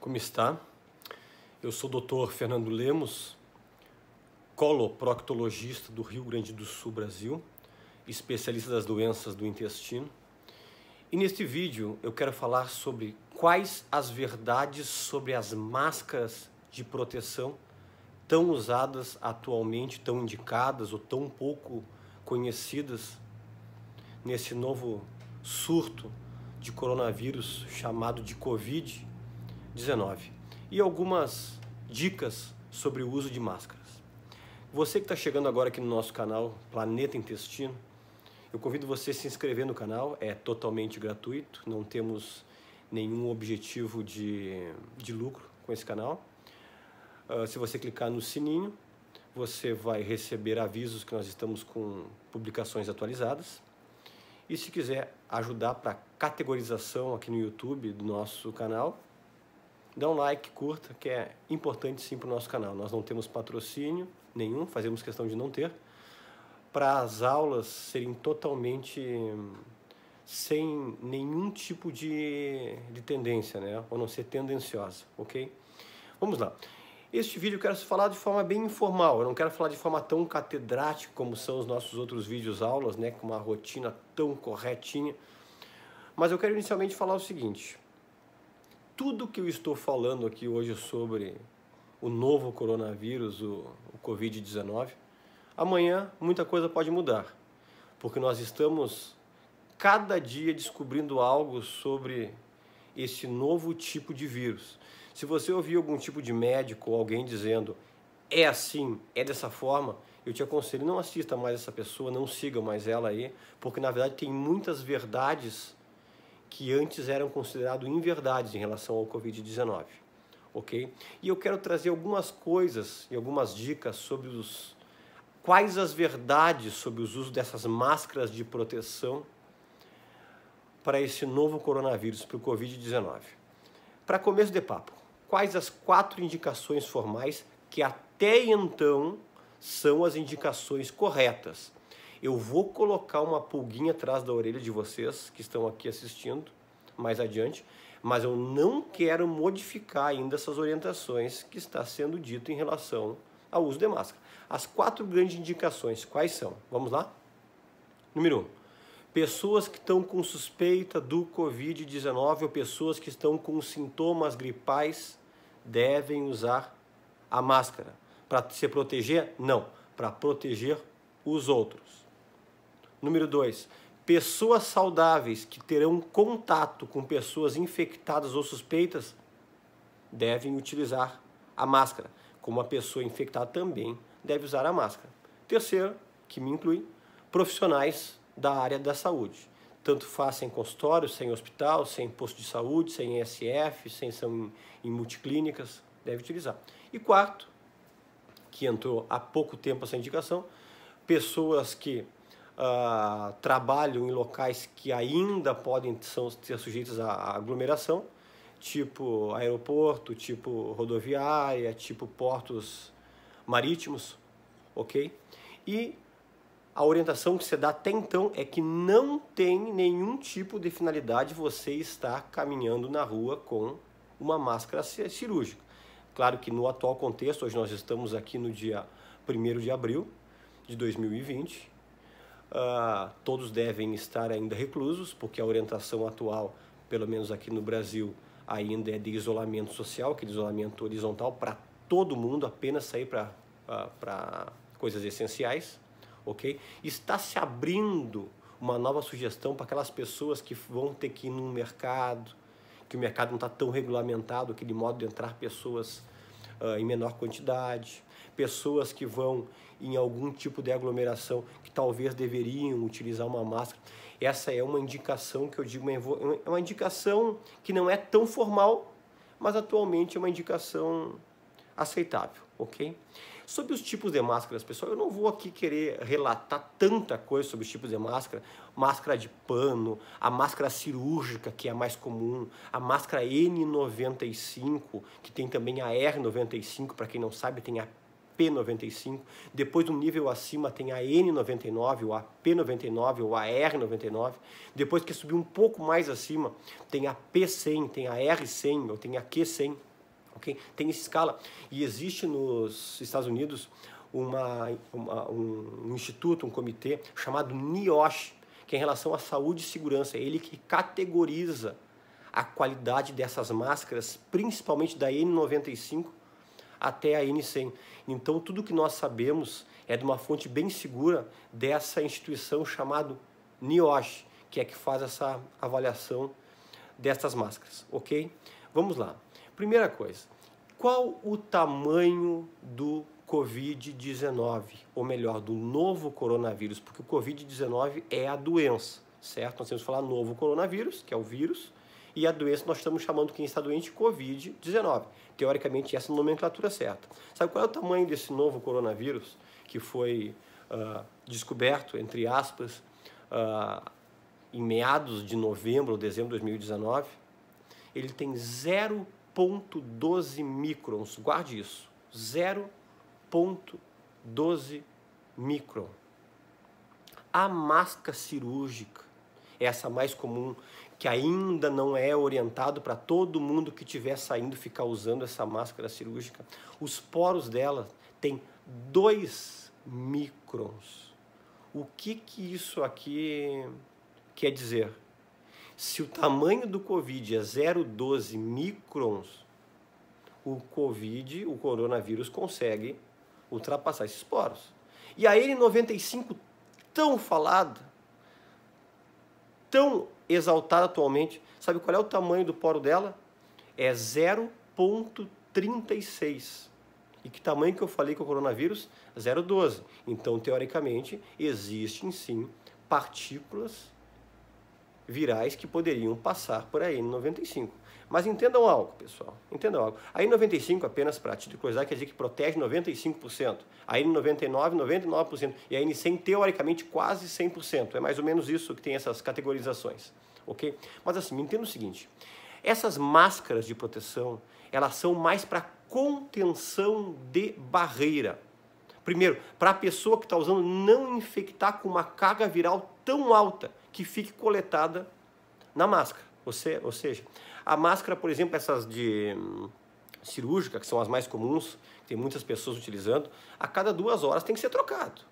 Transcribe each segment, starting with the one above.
como está? Eu sou o Dr. Fernando Lemos, coloproctologista do Rio Grande do Sul, Brasil, especialista das doenças do intestino. E neste vídeo eu quero falar sobre quais as verdades sobre as máscaras de proteção tão usadas atualmente, tão indicadas ou tão pouco conhecidas nesse novo surto de coronavírus chamado de Covid 19 e algumas dicas sobre o uso de máscaras. Você que está chegando agora aqui no nosso canal Planeta Intestino, eu convido você a se inscrever no canal, é totalmente gratuito, não temos nenhum objetivo de, de lucro com esse canal. Uh, se você clicar no sininho, você vai receber avisos que nós estamos com publicações atualizadas. E se quiser ajudar para categorização aqui no YouTube do nosso canal, dá um like, curta, que é importante sim para o nosso canal. Nós não temos patrocínio nenhum, fazemos questão de não ter, para as aulas serem totalmente sem nenhum tipo de, de tendência, né? ou não ser tendenciosa, ok? Vamos lá. Este vídeo eu quero falar de forma bem informal, eu não quero falar de forma tão catedrática como são os nossos outros vídeos aulas, né? com uma rotina tão corretinha, mas eu quero inicialmente falar o seguinte, tudo que eu estou falando aqui hoje sobre o novo coronavírus, o, o Covid-19, amanhã muita coisa pode mudar, porque nós estamos cada dia descobrindo algo sobre esse novo tipo de vírus. Se você ouvir algum tipo de médico ou alguém dizendo é assim, é dessa forma, eu te aconselho não assista mais essa pessoa, não siga mais ela aí, porque na verdade tem muitas verdades que antes eram considerados inverdades em relação ao Covid-19. Ok? E eu quero trazer algumas coisas e algumas dicas sobre os. Quais as verdades sobre os usos dessas máscaras de proteção para esse novo coronavírus, para o Covid-19? Para começo de papo, quais as quatro indicações formais que até então são as indicações corretas eu vou colocar uma pulguinha atrás da orelha de vocês que estão aqui assistindo mais adiante, mas eu não quero modificar ainda essas orientações que está sendo dito em relação ao uso de máscara. As quatro grandes indicações, quais são? Vamos lá? Número 1. Um, pessoas que estão com suspeita do Covid-19 ou pessoas que estão com sintomas gripais devem usar a máscara. Para se proteger? Não. Para proteger os outros. Número 2. Pessoas saudáveis que terão contato com pessoas infectadas ou suspeitas devem utilizar a máscara. Como a pessoa infectada também deve usar a máscara. Terceiro, que me inclui, profissionais da área da saúde. Tanto faz sem consultório, sem hospital, sem posto de saúde, sem ESF, sem são em multiclínicas, deve utilizar. E quarto, que entrou há pouco tempo essa indicação, pessoas que ah, trabalham em locais que ainda podem são, ser sujeitos à aglomeração, tipo aeroporto, tipo rodoviária, tipo portos marítimos, ok? E a orientação que você dá até então é que não tem nenhum tipo de finalidade você estar caminhando na rua com uma máscara cirúrgica. Claro que no atual contexto, hoje nós estamos aqui no dia 1 de abril de 2020, Uh, todos devem estar ainda reclusos, porque a orientação atual, pelo menos aqui no Brasil, ainda é de isolamento social, que é isolamento horizontal para todo mundo, apenas sair para uh, ah, coisas essenciais, ok? Está se abrindo uma nova sugestão para aquelas pessoas que vão ter que ir num mercado, que o mercado não está tão regulamentado, aquele modo de entrar pessoas uh, em menor quantidade, pessoas que vão em algum tipo de aglomeração que talvez deveriam utilizar uma máscara. Essa é uma indicação que eu digo, é uma indicação que não é tão formal, mas atualmente é uma indicação aceitável, ok? Sobre os tipos de máscaras, pessoal, eu não vou aqui querer relatar tanta coisa sobre os tipos de máscara. Máscara de pano, a máscara cirúrgica, que é a mais comum, a máscara N95, que tem também a R95, para quem não sabe, tem a P95, depois um nível acima tem a N99, ou a P99, ou a R99, depois que subir um pouco mais acima tem a P100, tem a R100, ou tem a Q100, Okay? Tem escala. E existe nos Estados Unidos uma, uma, um, um, instituto, um comitê chamado NIOSH, que é em relação à saúde e segurança. É ele que categoriza a qualidade dessas máscaras, principalmente da N95 até a N100. Então, tudo que nós sabemos é de uma fonte bem segura dessa instituição chamada NIOSH, que é que faz essa avaliação dessas máscaras, ok? Vamos lá. Primeira coisa, qual o tamanho do Covid-19, ou melhor, do novo coronavírus, porque o Covid-19 é a doença, certo? Nós temos que falar novo coronavírus, que é o vírus, e a doença nós estamos chamando quem está doente Covid-19. Teoricamente, essa é a nomenclatura certa. Sabe qual é o tamanho desse novo coronavírus que foi uh, descoberto, entre aspas, uh, em meados de novembro ou dezembro de 2019? Ele tem zero 0,12 microns. Guarde isso. 0,12 micron. A máscara cirúrgica, é essa mais comum, que ainda não é orientado para todo mundo que estiver saindo ficar usando essa máscara cirúrgica, os poros dela têm 2 microns. O que, que isso aqui quer dizer? Se o tamanho do Covid é 0,12 microns, o Covid, o coronavírus, consegue ultrapassar esses poros. E a N95, tão falada, tão exaltada atualmente, sabe qual é o tamanho do poro dela? É 0,36. E que tamanho que eu falei com é o coronavírus? 0,12. Então, teoricamente, existem sim partículas virais que poderiam passar por aí no 95. Mas entendam algo, pessoal. Entendam algo. A N95 apenas para coisar, quer dizer que protege 95%. A N99, 99%. E a N100, teoricamente, quase 100%. É mais ou menos isso que tem essas categorizações. Ok? Mas assim, entenda o seguinte. Essas máscaras de proteção, elas são mais para contenção de barreira. Primeiro, para a pessoa que está usando não infectar com uma carga viral tão alta que fique coletada na máscara. Você, ou seja, a máscara, por exemplo, essas de hum, cirúrgica, que são as mais comuns, que tem muitas pessoas utilizando, a cada duas horas tem que ser trocado.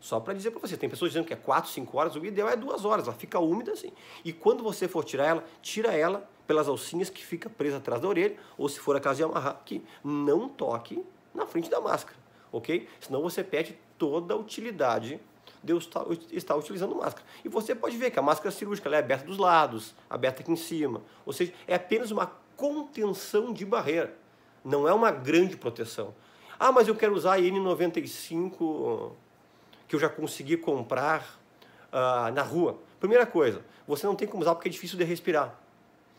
Só para dizer para você, tem pessoas dizendo que é 4, 5 horas, o ideal é duas horas, ela fica úmida assim. E quando você for tirar ela, tira ela pelas alcinhas que fica presa atrás da orelha, ou se for a casa de amarrar que não toque na frente da máscara, ok? Senão você perde toda a utilidade Deus está, está utilizando máscara. E você pode ver que a máscara cirúrgica é aberta dos lados, aberta aqui em cima. Ou seja, é apenas uma contenção de barreira. Não é uma grande proteção. Ah, mas eu quero usar a N95 que eu já consegui comprar uh, na rua. Primeira coisa, você não tem como usar porque é difícil de respirar.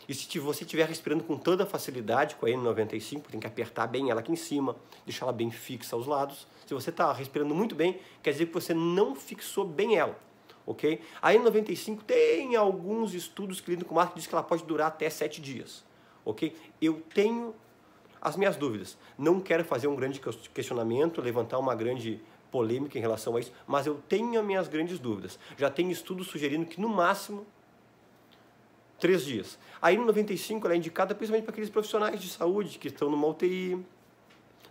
E se você estiver respirando com toda facilidade com a N95, tem que apertar bem ela aqui em cima, deixar ela bem fixa aos lados. Se você está respirando muito bem, quer dizer que você não fixou bem ela, ok? A N95 tem alguns estudos que lidam com o que diz que ela pode durar até 7 dias, ok? Eu tenho as minhas dúvidas. Não quero fazer um grande questionamento, levantar uma grande polêmica em relação a isso, mas eu tenho as minhas grandes dúvidas. Já tem estudos sugerindo que no máximo três dias. A no 95 é indicada principalmente para aqueles profissionais de saúde que estão numa UTI,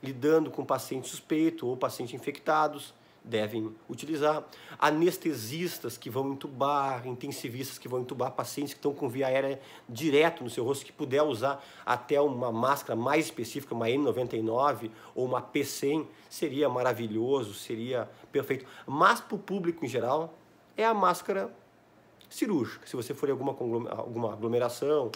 lidando com paciente suspeito ou paciente infectados, devem utilizar. Anestesistas que vão entubar, intensivistas que vão entubar pacientes que estão com via aérea direto no seu rosto, que puder usar até uma máscara mais específica, uma N99 ou uma P100, seria maravilhoso, seria perfeito. Mas para o público em geral, é a máscara cirúrgica. Se você for em alguma, alguma aglomeração uh,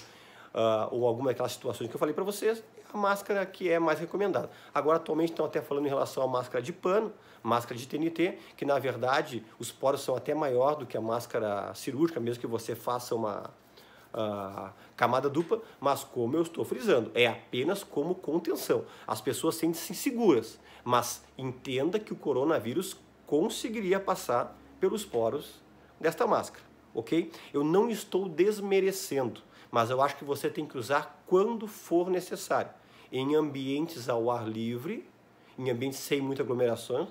ou alguma daquelas situações que eu falei para vocês, é a máscara que é mais recomendada. Agora, atualmente, estão até falando em relação à máscara de pano, máscara de TNT, que na verdade os poros são até maior do que a máscara cirúrgica, mesmo que você faça uma uh, camada dupla, mas como eu estou frisando, é apenas como contenção. As pessoas sentem-se seguras, mas entenda que o coronavírus conseguiria passar pelos poros desta máscara ok? Eu não estou desmerecendo, mas eu acho que você tem que usar quando for necessário. Em ambientes ao ar livre, em ambientes sem muitas aglomerações,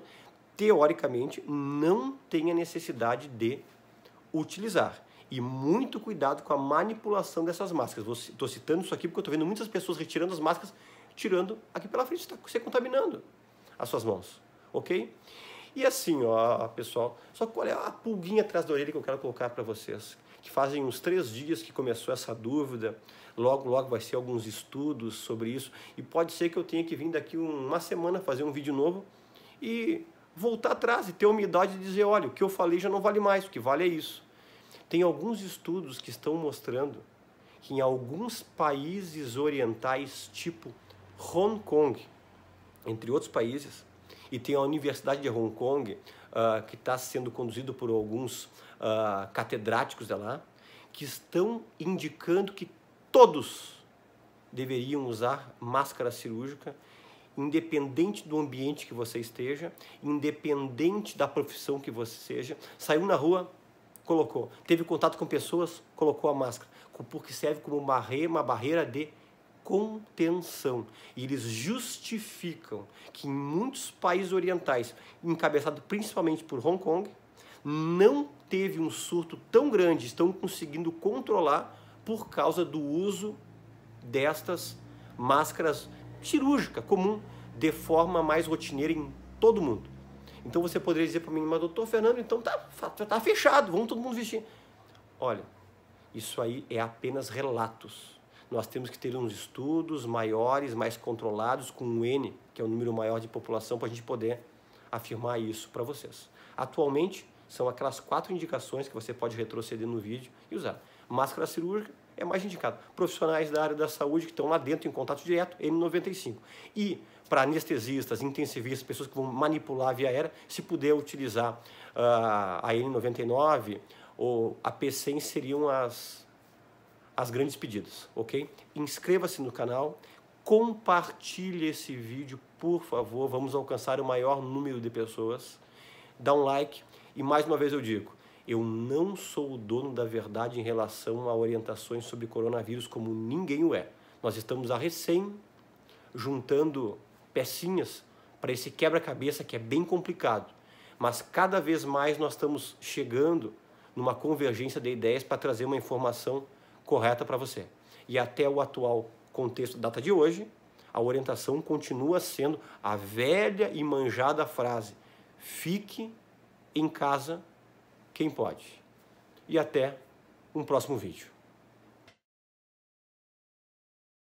teoricamente não tem a necessidade de utilizar. E muito cuidado com a manipulação dessas máscaras. Estou citando isso aqui porque eu estou vendo muitas pessoas retirando as máscaras, tirando aqui pela frente, está você contaminando as suas mãos, ok? E assim, ó, pessoal, só qual é a pulguinha atrás da orelha que eu quero colocar para vocês? Que fazem uns três dias que começou essa dúvida, logo, logo vai ser alguns estudos sobre isso, e pode ser que eu tenha que vir daqui uma semana fazer um vídeo novo e voltar atrás e ter a humildade de dizer, olha, o que eu falei já não vale mais, o que vale é isso. Tem alguns estudos que estão mostrando que em alguns países orientais, tipo Hong Kong, entre outros países, e tem a Universidade de Hong Kong, uh, que está sendo conduzido por alguns uh, catedráticos de lá, que estão indicando que todos deveriam usar máscara cirúrgica, independente do ambiente que você esteja, independente da profissão que você seja. Saiu na rua, colocou. Teve contato com pessoas, colocou a máscara, porque serve como uma barreira de contenção. E eles justificam que em muitos países orientais, encabeçado principalmente por Hong Kong, não teve um surto tão grande, estão conseguindo controlar por causa do uso destas máscaras cirúrgica comum de forma mais rotineira em todo mundo. Então você poderia dizer para mim, mas doutor Fernando, então tá, tá fechado, vamos todo mundo vestir. Olha, isso aí é apenas relatos nós temos que ter uns estudos maiores, mais controlados, com um N, que é o número maior de população, para a gente poder afirmar isso para vocês. Atualmente, são aquelas quatro indicações que você pode retroceder no vídeo e usar. Máscara cirúrgica é mais indicado. Profissionais da área da saúde que estão lá dentro em contato direto, N95. E para anestesistas, intensivistas, pessoas que vão manipular a via aérea, se puder utilizar uh, a N99 ou a P100 seriam as as grandes pedidas, ok? Inscreva-se no canal, compartilhe esse vídeo, por favor, vamos alcançar o maior número de pessoas. Dá um like e mais uma vez eu digo, eu não sou o dono da verdade em relação a orientações sobre coronavírus como ninguém o é. Nós estamos a recém juntando pecinhas para esse quebra-cabeça que é bem complicado, mas cada vez mais nós estamos chegando numa convergência de ideias para trazer uma informação correta para você. E até o atual contexto, data de hoje, a orientação continua sendo a velha e manjada frase: fique em casa quem pode. E até um próximo vídeo.